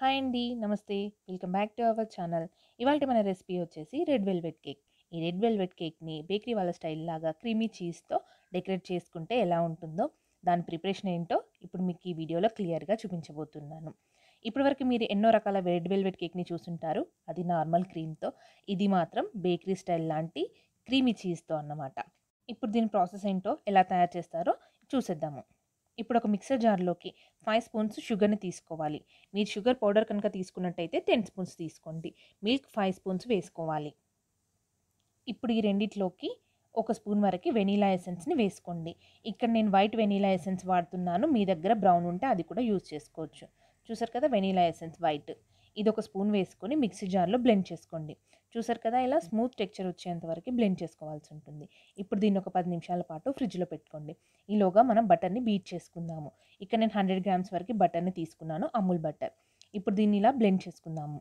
hi అండి నమస్తే welcome back to our channel ఇవాళ మన రెసిపీ వచ్చేసి రెడ్ వెల్వెట్ కేక్ ఈ రెడ్ వెల్వెట్ కేక్ని బేకరీ వాళ్ళ స్టైల్ లాగా క్రీమీ చీజ్తో డెకరేట్ చేసుకుంటే ఎలా ఉంటుందో దాని ప్రిపరేషన్ ఏంటో ఇప్పుడు మీకు ఈ వీడియోలో క్లియర్గా చూపించబోతున్నాను ఇప్పటివరకు మీరు ఎన్నో రకాల రెడ్ వెల్వెట్ కేక్ని చూసుంటారు అది నార్మల్ క్రీమ్తో ఇది మాత్రం బేకరీ స్టైల్ లాంటి క్రీమీ చీజ్తో అన్నమాట ఇప్పుడు దీని ప్రాసెస్ ఏంటో ఎలా తయారు చేస్తారో చూసేద్దాము ఇప్పుడు ఒక మిక్సర్ జార్లోకి ఫైవ్ స్పూన్స్ షుగర్ని తీసుకోవాలి మీరు షుగర్ పౌడర్ కనుక తీసుకున్నట్టయితే టెన్ స్పూన్స్ తీసుకోండి మిల్క్ ఫైవ్ స్పూన్స్ వేసుకోవాలి ఇప్పుడు ఈ రెండిట్లోకి ఒక స్పూన్ వరకు వెనీలా ఎసెన్స్ని వేసుకోండి ఇక్కడ నేను వైట్ వెనీలా ఎసెన్స్ వాడుతున్నాను మీ దగ్గర బ్రౌన్ ఉంటే అది కూడా యూజ్ చేసుకోవచ్చు చూసారు కదా వెనీలా ఎసెన్స్ వైట్ ఇది ఒక స్పూన్ వేసుకొని మిక్సీ జార్లో బ్లెండ్ చేసుకోండి చూసారు కదా ఇలా స్మూత్ టెక్చర్ వచ్చేంత వరకు బ్లెండ్ చేసుకోవాల్సి ఉంటుంది ఇప్పుడు దీన్ని ఒక పది నిమిషాల పాటు ఫ్రిడ్జ్లో పెట్టుకోండి ఈలోగా మనం బటర్ని బీట్ చేసుకుందాము ఇక్కడ నేను హండ్రెడ్ గ్రామ్స్ వరకు బటర్ని తీసుకున్నాను అమూల్ బటర్ ఇప్పుడు దీన్ని ఇలా బ్లెండ్ చేసుకుందాము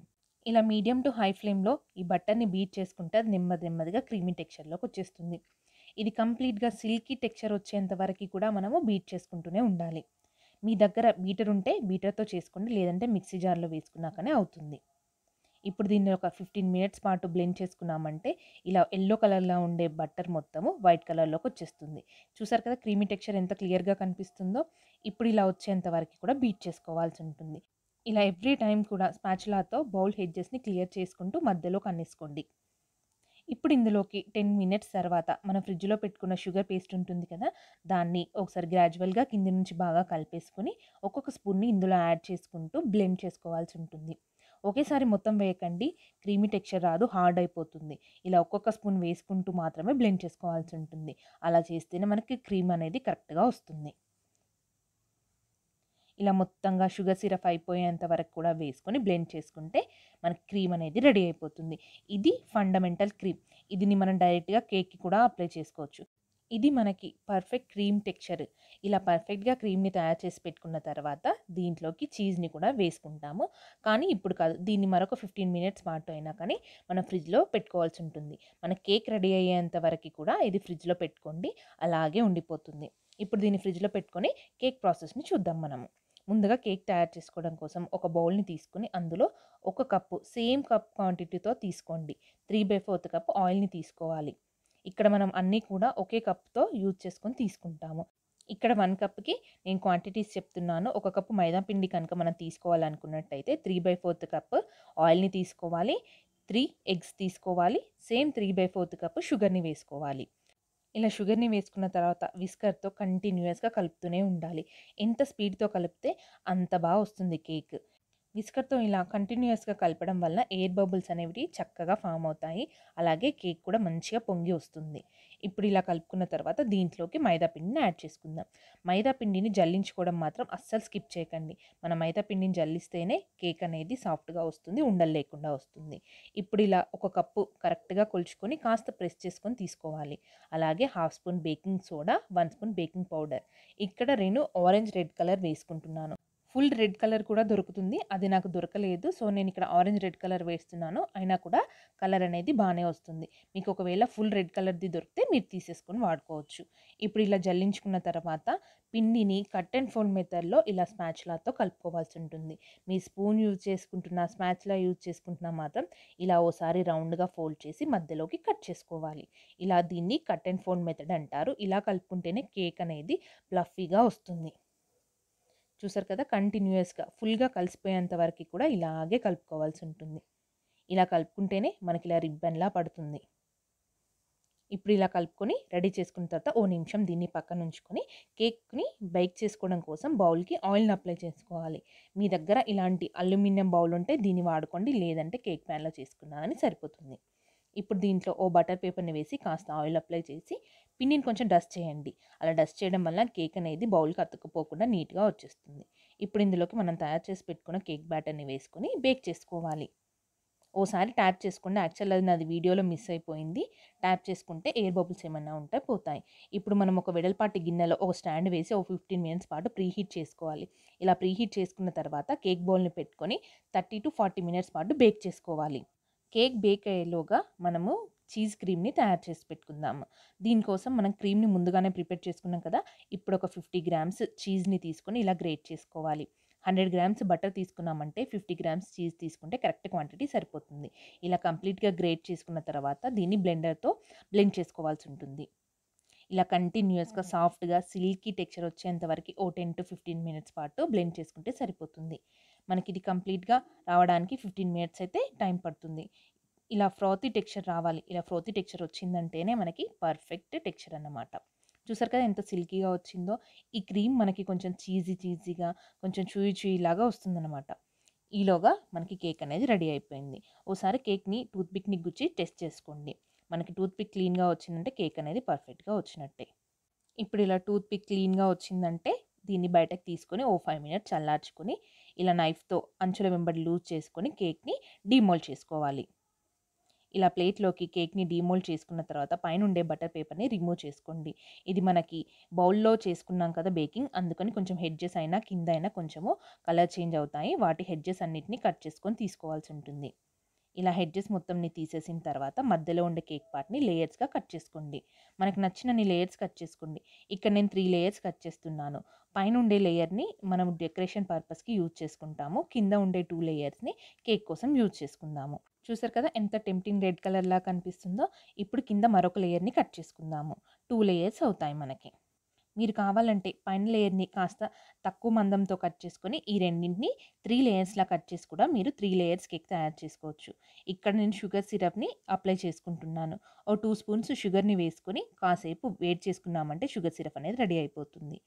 ఇలా మీడియం టు హై ఫ్లేమ్లో ఈ బటర్ని బీట్ చేసుకుంటే అది నెమ్మది నెమ్మదిగా క్రీమీ టెక్చర్లోకి వచ్చేస్తుంది ఇది కంప్లీట్గా సిల్కీ టెక్చర్ వచ్చేంత వరకు కూడా మనము బీట్ చేసుకుంటూనే ఉండాలి మీ దగ్గర బీటర్ ఉంటే బీటర్తో చేసుకోండి లేదంటే మిక్సీ జార్లో వేసుకున్నాకనే అవుతుంది ఇప్పుడు దీన్ని ఒక ఫిఫ్టీన్ మినిట్స్ పాటు బ్లెండ్ చేసుకున్నామంటే ఇలా ఎల్లో కలర్లో ఉండే బట్టర్ మొత్తము వైట్ కలర్లోకి వచ్చేస్తుంది చూసారు కదా క్రీమీ టెక్స్చర్ ఎంత క్లియర్గా కనిపిస్తుందో ఇప్పుడు ఇలా వచ్చేంత వరకు కూడా బీట్ చేసుకోవాల్సి ఉంటుంది ఇలా ఎవ్రీ టైం కూడా స్పాచులాతో బౌల్ హెడ్జెస్ని క్లియర్ చేసుకుంటూ మధ్యలో కన్నేసుకోండి ఇప్పుడు ఇందులోకి టెన్ మినిట్స్ తర్వాత మనం ఫ్రిడ్జ్లో పెట్టుకున్న షుగర్ పేస్ట్ ఉంటుంది కదా దాన్ని ఒకసారి గ్రాడ్యువల్గా కింది నుంచి బాగా కలిపేసుకుని ఒక్కొక్క స్పూన్ని ఇందులో యాడ్ చేసుకుంటూ బ్లెండ్ చేసుకోవాల్సి ఉంటుంది ఒకేసారి మొత్తం వేయకండి క్రీమీ టెక్స్చర్ రాదు హార్డ్ అయిపోతుంది ఇలా ఒక్కొక్క స్పూన్ వేసుకుంటూ మాత్రమే బ్లెండ్ చేసుకోవాల్సి ఉంటుంది అలా చేస్తేనే మనకి క్రీమ్ అనేది కరెక్ట్గా వస్తుంది ఇలా మొత్తంగా షుగర్ సిరప్ అయిపోయేంత వరకు కూడా వేసుకొని బ్లెండ్ చేసుకుంటే మనకి క్రీమ్ అనేది రెడీ అయిపోతుంది ఇది ఫండమెంటల్ క్రీమ్ ఇదిని మనం డైరెక్ట్గా కేక్కి కూడా అప్లై చేసుకోవచ్చు ఇది మనకి పర్ఫెక్ట్ క్రీమ్ టెక్చర్ ఇలా పర్ఫెక్ట్గా క్రీమ్ని తయారు చేసి పెట్టుకున్న తర్వాత దీంట్లోకి చీజ్ని కూడా వేసుకుంటాము కానీ ఇప్పుడు కాదు దీన్ని మరొక ఫిఫ్టీన్ మినిట్స్ పాటు అయినా కానీ మనం ఫ్రిడ్జ్లో పెట్టుకోవాల్సి ఉంటుంది మన కేక్ రెడీ అయ్యేంత వరకు కూడా ఇది ఫ్రిడ్జ్లో పెట్టుకోండి అలాగే ఉండిపోతుంది ఇప్పుడు దీన్ని ఫ్రిడ్జ్లో పెట్టుకొని కేక్ ప్రాసెస్ని చూద్దాం మనము ముందుగా కేక్ తయారు చేసుకోవడం కోసం ఒక బౌల్ని తీసుకుని అందులో ఒక కప్పు సేమ్ కప్ క్వాంటిటీతో తీసుకోండి త్రీ బై ఫోర్త్ కప్ ఆయిల్ని తీసుకోవాలి ఇక్కడ మనం అన్నీ కూడా ఒకే కప్తో యూజ్ చేసుకొని తీసుకుంటాము ఇక్కడ వన్ కప్కి నేను క్వాంటిటీస్ చెప్తున్నాను ఒక కప్పు మైదా పిండి కనుక మనం తీసుకోవాలనుకున్నట్టయితే త్రీ బై ఫోర్త్ కప్ ఆయిల్ని తీసుకోవాలి త్రీ ఎగ్స్ తీసుకోవాలి same three by fourth cup షుగర్ని వేసుకోవాలి ఇలా షుగర్ని వేసుకున్న తర్వాత విస్కర్తో కంటిన్యూస్గా కలుపుతూనే ఉండాలి ఎంత స్పీడ్తో కలిపితే అంత బాగా వస్తుంది కేక్ విస్కర్తో ఇలా కంటిన్యూస్గా కలపడం వల్ల ఎయిర్ బబుల్స్ అనేవి చక్కగా ఫామ్ అవుతాయి అలాగే కేక్ కూడా మంచిగా పొంగి వస్తుంది ఇప్పుడు ఇలా కలుపుకున్న తర్వాత దీంట్లోకి మైదా పిండిని యాడ్ చేసుకుందాం మైదా పిండిని జల్లించుకోవడం మాత్రం అస్సలు స్కిప్ చేయకండి మన మైదా పిండిని జల్లిస్తేనే కేక్ అనేది సాఫ్ట్గా వస్తుంది ఉండలు లేకుండా వస్తుంది ఇప్పుడు ఇలా ఒక కప్పు కరెక్ట్గా కొలుచుకొని కాస్త ప్రెస్ చేసుకొని తీసుకోవాలి అలాగే half spoon baking soda one spoon baking powder ఇక్కడ నేను ఆరెంజ్ రెడ్ కలర్ వేసుకుంటున్నాను ఫుల్ రెడ్ కలర్ కూడా దొరుకుతుంది అది నాకు దొరకలేదు సో నేను ఇక్కడ ఆరెంజ్ రెడ్ కలర్ వేస్తున్నాను అయినా కూడా కలర్ అనేది బాగానే వస్తుంది మీకు ఒకవేళ ఫుల్ రెడ్ కలర్ది దొరికితే మీరు తీసేసుకొని వాడుకోవచ్చు ఇప్పుడు ఇలా జల్లించుకున్న తర్వాత పిండిని కట్ అండ్ ఫోన్ మెథడ్లో ఇలా స్మాచ్లాతో కలుపుకోవాల్సి ఉంటుంది మీ స్పూన్ యూజ్ చేసుకుంటున్న స్మాచ్లా యూజ్ చేసుకుంటున్నా మాత్రం ఇలా ఓసారి రౌండ్గా ఫోల్డ్ చేసి మధ్యలోకి కట్ చేసుకోవాలి ఇలా దీన్ని కట్ అండ్ ఫోన్ మెథడ్ అంటారు ఇలా కలుపుకుంటేనే కేక్ అనేది ఫ్లఫీగా వస్తుంది చూసారు కదా కంటిన్యూస్గా ఫుల్గా కలిసిపోయేంత వరకు కూడా ఇలాగే కలుపుకోవాల్సి ఉంటుంది ఇలా కలుపుకుంటేనే మనకి ఇలా రిబ్బన్లా పడుతుంది ఇప్పుడు ఇలా కలుపుకొని రెడీ చేసుకున్న తర్వాత ఓ నిమిషం దీన్ని పక్కన ఉంచుకొని కేక్ని బైక్ చేసుకోవడం కోసం బౌల్కి ఆయిల్ని అప్లై చేసుకోవాలి మీ దగ్గర ఇలాంటి అల్యూమినియం బౌల్ ఉంటే దీన్ని వాడుకోండి లేదంటే కేక్ ప్యాన్లో చేసుకున్నా అని సరిపోతుంది ఇప్పుడు దీంట్లో ఓ బటర్ పేపర్ని వేసి కాస్త ఆయిల్ అప్లై చేసి పిండిని కొంచెం డస్ట్ చేయండి అలా డస్ట్ చేయడం వల్ల కేక్ అనేది బౌల్కి అతుక్కుపోకుండా నీట్గా వచ్చేస్తుంది ఇప్పుడు ఇందులోకి మనం తయారు చేసి పెట్టుకున్న కేక్ బ్యాటర్ని వేసుకొని బేక్ చేసుకోవాలి ఓసారి ట్యాప్ చేసుకుంటే యాక్చువల్ అది నాది వీడియోలో మిస్ అయిపోయింది ట్యాప్ చేసుకుంటే ఎయిర్ బబుల్స్ ఏమన్నా ఉంటే పోతాయి ఇప్పుడు మనం ఒక వెడల్పాటి గిన్నెలో ఒక స్టాండ్ వేసి ఒక ఫిఫ్టీన్ మినిట్స్ పాటు ప్రీహీట్ చేసుకోవాలి ఇలా ప్రీహీట్ చేసుకున్న తర్వాత కేక్ బౌల్ని పెట్టుకొని థర్టీ టు ఫార్టీ మినిట్స్ పాటు బేక్ చేసుకోవాలి కేక్ బేక్ అయ్యేలోగా మనము చీజ్ క్రీమ్ని తయారు చేసి పెట్టుకుందాము దీనికోసం మనం క్రీమ్ని ముందుగానే ప్రిపేర్ చేసుకున్నాం కదా ఇప్పుడు ఒక ఫిఫ్టీ గ్రామ్స్ చీజ్ని తీసుకొని ఇలా గ్రేట్ చేసుకోవాలి హండ్రెడ్ గ్రామ్స్ బటర్ తీసుకున్నామంటే ఫిఫ్టీ గ్రామ్స్ చీజ్ తీసుకుంటే కరెక్ట్ క్వాంటిటీ సరిపోతుంది ఇలా కంప్లీట్గా గ్రేట్ చేసుకున్న తర్వాత దీన్ని బ్లెండర్తో బ్లెండ్ చేసుకోవాల్సి ఉంటుంది ఇలా కంటిన్యూస్గా సాఫ్ట్గా సిల్కీ టెక్చర్ వచ్చేంత వరకు ఓ టెన్ టు ఫిఫ్టీన్ మినిట్స్ పాటు బ్లెండ్ చేసుకుంటే సరిపోతుంది మనకి ఇది కంప్లీట్గా రావడానికి ఫిఫ్టీన్ మినిట్స్ అయితే టైం పడుతుంది ఇలా ఫ్రోతి టెక్స్చర్ రావాలి ఇలా ఫ్రోతి టెక్స్చర్ వచ్చిందంటేనే మనకి పర్ఫెక్ట్ టెక్స్చర్ అన్నమాట చూసారు కదా ఎంత సిల్కీగా వచ్చిందో ఈ క్రీమ్ మనకి కొంచెం చీజీ చీజీగా కొంచెం చూయి చూయిలాగా వస్తుందన్నమాట ఈలోగా మనకి కేక్ అనేది రెడీ అయిపోయింది ఓసారి కేక్ని టూత్పిక్ని గుచ్చి టెస్ట్ చేసుకోండి మనకి టూత్పిక్ క్లీన్గా వచ్చిందంటే కేక్ అనేది పర్ఫెక్ట్గా వచ్చినట్టే ఇప్పుడు ఇలా టూత్పిక్ క్లీన్గా వచ్చిందంటే దీన్ని బయటకు తీసుకొని ఓ ఫైవ్ మినిట్స్ చల్లార్చుకొని ఇలా నైఫ్తో అంచుల వెంబడి లూజ్ చేసుకొని కేక్ని డీమోల్ చేసుకోవాలి ఇలా ప్లేట్లోకి కేక్ని డీమోల్ చేసుకున్న తర్వాత పైన ఉండే బటర్ పేపర్ని రిమూవ్ చేసుకోండి ఇది మనకి బౌల్లో చేసుకున్నాం కదా బేకింగ్ అందుకని కొంచెం హెడ్జెస్ అయినా కింద అయినా కొంచెము కలర్ చేంజ్ అవుతాయి వాటి హెడ్జెస్ అన్నిటిని కట్ చేసుకొని తీసుకోవాల్సి ఉంటుంది ఇలా హెడ్జెస్ మొత్తంని తీసేసిన తర్వాత మధ్యలో ఉండే కేక్ పార్ట్ని లేయర్స్గా కట్ చేసుకోండి మనకు నచ్చినన్ని లేయర్స్ కట్ చేసుకోండి ఇక్కడ నేను త్రీ లేయర్స్ కట్ చేస్తున్నాను పైన ఉండే లేయర్ని మనం డెకరేషన్ పర్పస్కి యూజ్ చేసుకుంటాము కింద ఉండే టూ లేయర్స్ని కేక్ కోసం యూజ్ చేసుకుందాము చూసారు కదా ఎంత టెంప్టింగ్ రెడ్ కలర్లా కనిపిస్తుందో ఇప్పుడు కింద మరొక లేయర్ని కట్ చేసుకుందాము టూ లేయర్స్ అవుతాయి మనకి మీరు కావాలంటే పైన లేయర్ని కాస్త తక్కువ మందంతో కట్ చేసుకొని ఈ రెండింటిని త్రీ లేయర్స్లా కట్ చేసి కూడా మీరు త్రీ లేయర్స్ కేక్ తయారు చేసుకోవచ్చు ఇక్కడ నేను షుగర్ సిరప్ని అప్లై చేసుకుంటున్నాను ఓ టూ స్పూన్స్ షుగర్ని వేసుకొని కాసేపు వేడి చేసుకున్నామంటే షుగర్ సిరప్ అనేది రెడీ అయిపోతుంది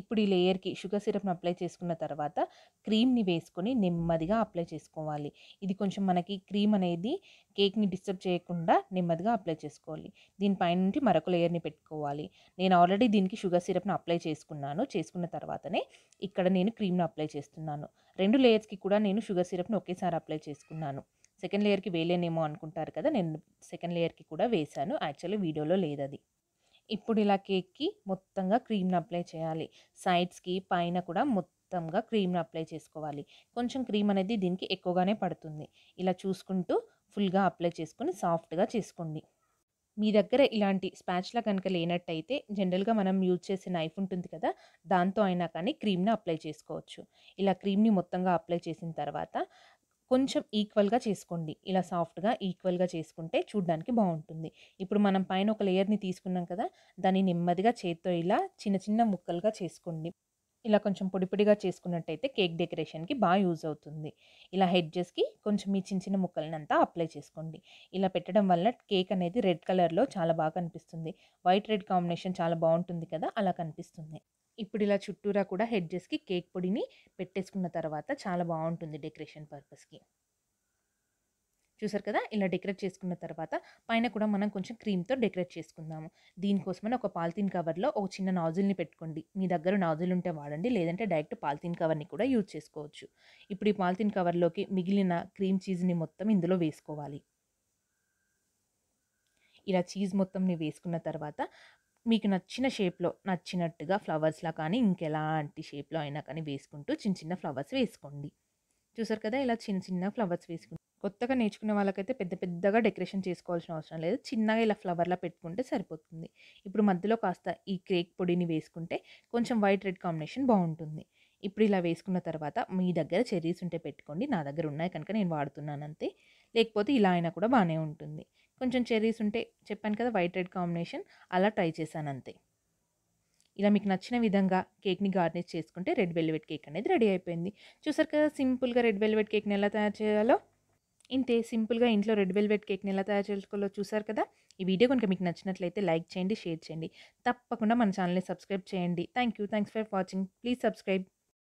ఇప్పుడు ఈ లేయర్కి షుగర్ సిరప్ని అప్లై చేసుకున్న తర్వాత క్రీమ్ని వేసుకొని నెమ్మదిగా అప్లై చేసుకోవాలి ఇది కొంచెం మనకి క్రీమ్ అనేది కేక్ని డిస్టర్బ్ చేయకుండా నెమ్మదిగా అప్లై చేసుకోవాలి దీనిపైన నుండి మరొక లేయర్ని పెట్టుకోవాలి నేను ఆల్రెడీ దీనికి షుగర్ సిరప్ని అప్లై చేసుకున్నాను చేసుకున్న తర్వాతనే ఇక్కడ నేను క్రీమ్ను అప్లై చేస్తున్నాను రెండు లేయర్స్కి కూడా నేను షుగర్ సిరప్ను ఒకేసారి అప్లై చేసుకున్నాను సెకండ్ లేయర్కి వేయలేనేమో అనుకుంటారు కదా నేను సెకండ్ లేయర్కి కూడా వేశాను యాక్చువల్లీ వీడియోలో లేదు ఇప్పుడు ఇలా కేక్కి మొత్తంగా క్రీమ్ని అప్లై చేయాలి సైడ్స్కి పైన కూడా మొత్తంగా క్రీమ్ని అప్లై చేసుకోవాలి కొంచెం క్రీమ్ అనేది దీనికి ఎక్కువగానే పడుతుంది ఇలా చూసుకుంటూ ఫుల్గా అప్లై చేసుకుని సాఫ్ట్గా చేసుకోండి మీ దగ్గర ఇలాంటి స్పాచ్లా కనుక లేనట్టయితే జనరల్గా మనం యూజ్ చేసే నైఫ్ ఉంటుంది కదా దాంతో అయినా కానీ క్రీమ్ని అప్లై చేసుకోవచ్చు ఇలా క్రీమ్ని మొత్తంగా అప్లై చేసిన తర్వాత కొంచెం ఈక్వల్గా చేసుకోండి ఇలా సాఫ్ట్గా ఈక్వల్గా చేసుకుంటే చూడడానికి బాగుంటుంది ఇప్పుడు మనం పైన ఒక లేయర్ని తీసుకున్నాం కదా దాన్ని నెమ్మదిగా చేత్తో ఇలా చిన్న చిన్న ముక్కలుగా చేసుకోండి ఇలా కొంచెం పొడి పొడిగా చేసుకున్నట్టయితే కేక్ డెకరేషన్కి బాగా యూజ్ అవుతుంది ఇలా హెడ్జెస్కి కొంచెం మీ చిన్న చిన్న ముక్కలనంతా అప్లై చేసుకోండి ఇలా పెట్టడం వల్ల కేక్ అనేది రెడ్ కలర్లో చాలా బాగా కనిపిస్తుంది వైట్ రెడ్ కాంబినేషన్ చాలా బాగుంటుంది కదా అలా కనిపిస్తుంది ఇప్పుడు ఇలా చుట్టూరా కూడా హెడ్జెస్కి కేక్ పొడిని పెట్టేసుకున్న తర్వాత చాలా బాగుంటుంది డెకరేషన్ పర్పస్కి చూసారు కదా ఇలా డెకరేట్ చేసుకున్న తర్వాత పైన కూడా మనం కొంచెం క్రీమ్తో డెకరేట్ చేసుకుందాము దీనికోసమని ఒక పాలిథిన్ కవర్లో ఒక చిన్న నాజిల్ని పెట్టుకోండి మీ దగ్గర నాజిల్ ఉంటే వాడండి లేదంటే డైరెక్ట్ పాలిథిన్ కవర్ని కూడా యూజ్ చేసుకోవచ్చు ఇప్పుడు ఈ పాలిథిన్ కవర్లోకి మిగిలిన క్రీమ్ చీజ్ని మొత్తం ఇందులో వేసుకోవాలి ఇలా చీజ్ మొత్తంని వేసుకున్న తర్వాత మీకు నచ్చిన షేప్లో నచ్చినట్టుగా ఫ్లవర్స్లా కానీ ఇంకెలాంటి షేప్లో అయినా కానీ వేసుకుంటూ చిన్న చిన్న ఫ్లవర్స్ వేసుకోండి చూసారు కదా ఇలా చిన్న చిన్న ఫ్లవర్స్ వేసుకుంటూ కొత్తగా నేర్చుకునే వాళ్ళకైతే పెద్ద పెద్దగా డెకరేషన్ చేసుకోవాల్సిన అవసరం లేదు చిన్నగా ఇలా ఫ్లవర్లా పెట్టుకుంటే సరిపోతుంది ఇప్పుడు మధ్యలో కాస్త ఈ కేక్ పొడిని వేసుకుంటే కొంచెం వైట్ రెడ్ కాంబినేషన్ బాగుంటుంది ఇప్పుడు ఇలా వేసుకున్న తర్వాత మీ దగ్గర చెర్రీస్ ఉంటే పెట్టుకోండి నా దగ్గర ఉన్నాయి కనుక నేను వాడుతున్నాను అంతే లేకపోతే ఇలా అయినా కూడా బాగానే ఉంటుంది కొంచెం చెర్రీస్ ఉంటే చెప్పాను కదా వైట్ రెడ్ కాంబినేషన్ అలా ట్రై చేశాను అంతే ఇలా మీకు నచ్చిన విధంగా కేక్ని గార్నిష్ చేసుకుంటే రెడ్ వెల్వెట్ కేక్ అనేది రెడీ అయిపోయింది చూసారు కదా సింపుల్గా రెడ్ వెల్వెట్ కేక్ని ఎలా తయారు చేయాలో ఇంతే సింపుల్గా ఇంట్లో రెడ్ వెల్వెట్ కేక్ని ఎలా తయారు చేసుకోవాలో చూసారు కదా ఈ వీడియో కనుక మీకు నచ్చినట్లయితే లైక్ చేయండి షేర్ చేయండి తప్పకుండా మన ఛానల్ని సబ్స్క్రైబ్ చేయండి thank you thanks for watching please subscribe